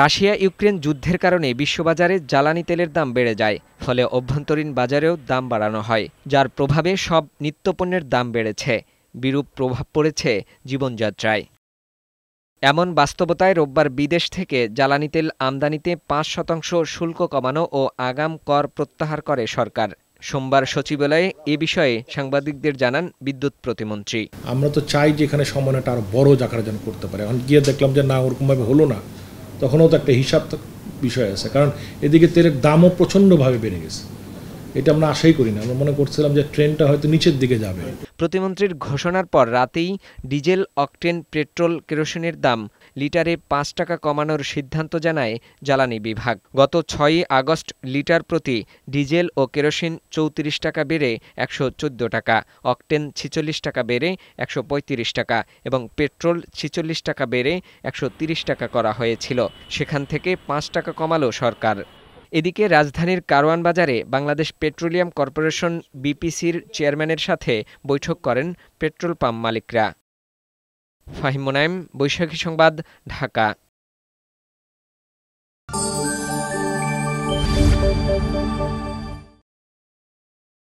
Russia Ukraine যুদ্ধের কারণে বিশ্ববাজারে জ্বালানি তেলের দাম বেড়ে যায় ফলে অভ্যন্তরীণ বাজারেও দাম বাড়ানো হয় যার প্রভাবে সব নিত্যপণ্যের দাম বেড়েছে বিরূপ প্রভাব পড়েছে জীবনযাত্রায় এমন বাস্তবতায় রোববার বিদেশ থেকে জ্বালানি তেল আমদানিতে পাঁচ শতাংশ শুল্ক কমানো ও আগাম কর প্রত্যাহার করে সরকার সোমবার সচিবালয়ে এ বিষয়ে সাংবাদিকদের জানান বিদ্যুৎ প্রতিমন্ত্রী আমরা তো চাই যে এখানে সমন্বয়টা আরো বড় জাকার যেন করতে পারে গিয়ে দেখলাম যে না ওরকমভাবে হলো না তখনও তো একটা হিসাব বিষয় আছে কারণ এদিকে তেলের দামও প্রচণ্ডভাবে বেড়ে গেছে এটা আমরা আশাই করি না আমরা মনে করছিলাম যে ট্রেনটা হয়তো নিচের দিকে যাবে প্রতিমন্ত্রীর ঘোষণার পর রাতেই ডিজেল অকটেন পেট্রোল কেরোসিনের দাম লিটারে পাঁচ টাকা কমানোর সিদ্ধান্ত জানায় জ্বালানি বিভাগ গত ছয়ই আগস্ট লিটার প্রতি ডিজেল ও কেরোসিন চৌত্রিশ টাকা বেড়ে একশো টাকা অকটেন ছিচল্লিশ টাকা বেড়ে একশো টাকা এবং পেট্রোল ছিচল্লিশ টাকা বেড়ে একশো টাকা করা হয়েছিল সেখান থেকে পাঁচ টাকা কমালো সরকার এদিকে রাজধানীর কারওয়ান বাজারে বাংলাদেশ পেট্রোলিয়াম কর্পোরেশন বিপিসির চেয়ারম্যানের সাথে বৈঠক করেন পেট্রোল পাম্প মালিকরা ফাহিম মোনায়েম বৈশাখী সংবাদ ঢাকা